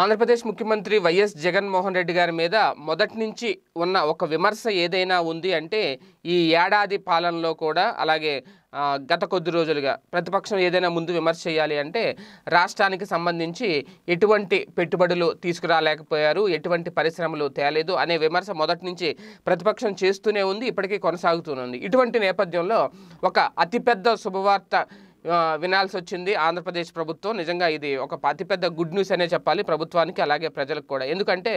ఆంధ్రప్రదేశ్ ముఖ్యమంత్రి వైఎస్ జగన్మోహన్ రెడ్డి గారి మీద మొదటి నుంచి ఉన్న ఒక విమర్శ ఏదైనా ఉంది అంటే ఈ ఏడాది పాలనలో కూడా అలాగే గత కొద్ది రోజులుగా ప్రతిపక్షం ఏదైనా ముందు విమర్శ చేయాలి అంటే రాష్ట్రానికి సంబంధించి ఎటువంటి పెట్టుబడులు తీసుకురాలేకపోయారు ఎటువంటి పరిశ్రమలు తేలేదు అనే విమర్శ మొదటి నుంచి ప్రతిపక్షం చేస్తూనే ఉంది ఇప్పటికీ కొనసాగుతూనే ఉంది ఇటువంటి నేపథ్యంలో ఒక అతిపెద్ద శుభవార్త వినాల్సి వచ్చింది ఆంధ్రప్రదేశ్ ప్రభుత్వం నిజంగా ఇది ఒక అతిపెద్ద గుడ్ న్యూస్ అనే చెప్పాలి ప్రభుత్వానికి అలాగే ప్రజలకు కూడా ఎందుకంటే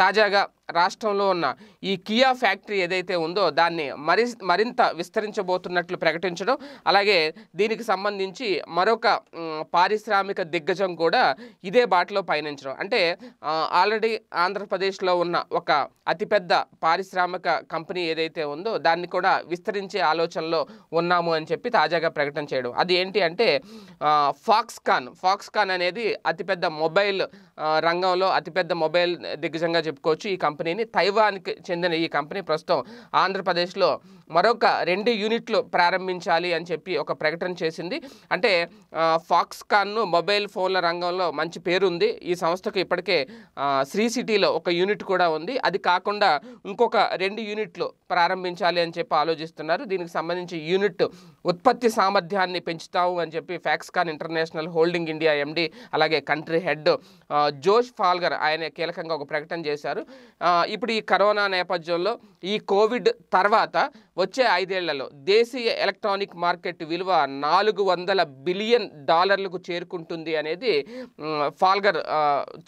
తాజాగా రాష్ట్రంలో ఉన్న ఈ కియా ఫ్యాక్టరీ ఏదైతే ఉందో దాన్ని మరి మరింత విస్తరించబోతున్నట్లు ప్రకటించడం అలాగే దీనికి సంబంధించి మరొక పారిశ్రామిక దిగ్గజం కూడా ఇదే బాటలో పయనించడం అంటే ఆల్రెడీ ఆంధ్రప్రదేశ్లో ఉన్న ఒక అతిపెద్ద పారిశ్రామిక కంపెనీ ఏదైతే ఉందో దాన్ని కూడా విస్తరించే ఆలోచనలో ఉన్నాము అని చెప్పి తాజాగా ప్రకటన చేయడం అది ఏంటి అంటే ఫాక్స్కాన్ ఫాక్స్కాన్ అనేది అతిపెద్ద మొబైల్ రంగంలో అతిపెద్ద మొబైల్ దిగ్గజంగా చెప్పుకోవచ్చు ఈ కంపెనీని తైవాన్కి చెందిన ఈ కంపెనీ ప్రస్తుతం ఆంధ్రప్రదేశ్లో మరొక రెండు యూనిట్లు ప్రారంభించాలి అని చెప్పి ఒక ప్రకటన చేసింది అంటే ఫాక్స్ ఫాక్స్కాన్ను మొబైల్ ఫోన్ల రంగంలో మంచి పేరుంది ఈ సంస్థకు ఇప్పటికే శ్రీ సిటీలో ఒక యూనిట్ కూడా ఉంది అది కాకుండా ఇంకొక రెండు యూనిట్లు ప్రారంభించాలి అని చెప్పి ఆలోచిస్తున్నారు దీనికి సంబంధించి యూనిట్ ఉత్పత్తి సామర్థ్యాన్ని పెంచుతావు అని చెప్పి Foxconn international holding India MD అలాగే కంట్రీ హెడ్ జోష్ ఫాల్గర్ ఆయన కీలకంగా ఒక ప్రకటన చేశారు ఇప్పుడు ఈ కరోనా నేపథ్యంలో ఈ కోవిడ్ తర్వాత వచ్చే ఐదేళ్లలో దేశీయ ఎలక్ట్రానిక్ మార్కెట్ విలువ నాలుగు వందల బిలియన్ డాలర్లకు చేరుకుంటుంది అనేది ఫాల్గర్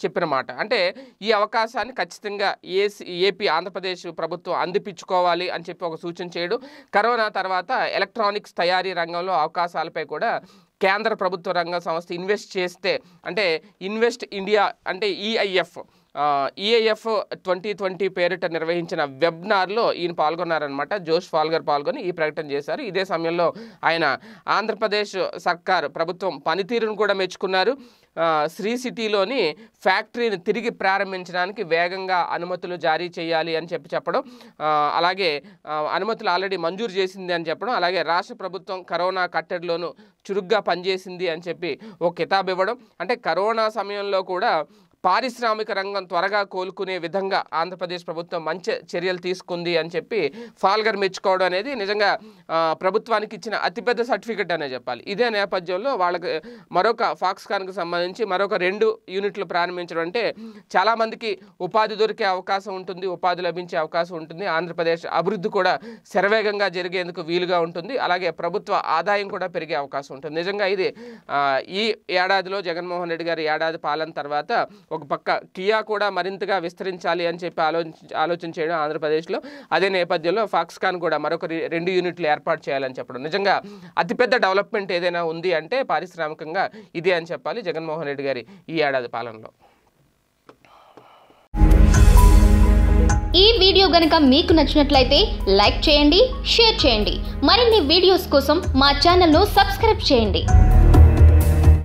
చెప్పిన మాట అంటే ఈ అవకాశాన్ని ఖచ్చితంగా ఏసీ ఏపీ ఆంధ్రప్రదేశ్ ప్రభుత్వం అందిపించుకోవాలి అని చెప్పి ఒక సూచన చేయడం కరోనా తర్వాత ఎలక్ట్రానిక్స్ తయారీ రంగంలో అవకాశాలపై కూడా కేంద్ర ప్రభుత్వ రంగ సంస్థ ఇన్వెస్ట్ చేస్తే అంటే ఇన్వెస్ట్ ఇండియా అంటే EIF e EAF twenty twenty పేరిట నిర్వహించిన వెబ్నార్లో ఈయన పాల్గొన్నారనమాట జోష్ ఫాల్గర్ పాల్గొని ఈ ప్రకటన చేశారు ఇదే సమయంలో ఆయన ఆంధ్రప్రదేశ్ సర్కార్ ప్రభుత్వం పనితీరును కూడా మెచ్చుకున్నారు శ్రీ సిటీలోని ఫ్యాక్టరీని తిరిగి ప్రారంభించడానికి వేగంగా అనుమతులు జారీ చేయాలి అని చెప్పి చెప్పడం అలాగే అనుమతులు ఆల్రెడీ మంజూరు చేసింది అని చెప్పడం అలాగే రాష్ట్ర ప్రభుత్వం కరోనా కట్టడిలోనూ చురుగ్గా పనిచేసింది అని చెప్పి ఓ కితాబ్ ఇవ్వడం అంటే కరోనా సమయంలో కూడా పారిశ్రామిక రంగం త్వరగా కోలుకునే విధంగా ఆంధ్రప్రదేశ్ ప్రభుత్వం మంచి చర్యలు తీసుకుంది అని చెప్పి ఫాల్గర్ మెచ్చుకోవడం అనేది నిజంగా ప్రభుత్వానికి ఇచ్చిన అతిపెద్ద సర్టిఫికెట్ అనే చెప్పాలి ఇదే నేపథ్యంలో వాళ్ళకి మరొక ఫాక్స్కాన్కి సంబంధించి మరొక రెండు యూనిట్లు ప్రారంభించడం అంటే చాలామందికి ఉపాధి దొరికే అవకాశం ఉంటుంది ఉపాధి లభించే అవకాశం ఉంటుంది ఆంధ్రప్రదేశ్ అభివృద్ధి కూడా శరవేగంగా జరిగేందుకు వీలుగా ఉంటుంది అలాగే ప్రభుత్వ ఆదాయం కూడా పెరిగే అవకాశం ఉంటుంది నిజంగా ఇది ఈ ఏడాదిలో జగన్మోహన్ రెడ్డి గారి ఏడాది పాలన తర్వాత ఒక పక్క కియా కూడా మరింతగా విస్తరించాలి అని చెప్పి ఆలోచించ ఆలోచన చేయడం ఆంధ్రప్రదేశ్లో అదే నేపథ్యంలో ఫాక్స్కాన్ కూడా మరొక రెండు యూనిట్లు ఏర్పాటు చేయాలని చెప్పడం నిజంగా అతిపెద్ద డెవలప్మెంట్ ఏదైనా ఉంది అంటే పారిశ్రామికంగా ఇదే అని చెప్పాలి జగన్మోహన్ రెడ్డి గారి ఈ ఏడాది పాలనలో ఈ వీడియో గనక మీకు నచ్చినట్లయితే లైక్ చేయండి షేర్ చేయండి మరిన్ని వీడియోస్ కోసం మా ఛానల్ను సబ్స్క్రైబ్ చేయండి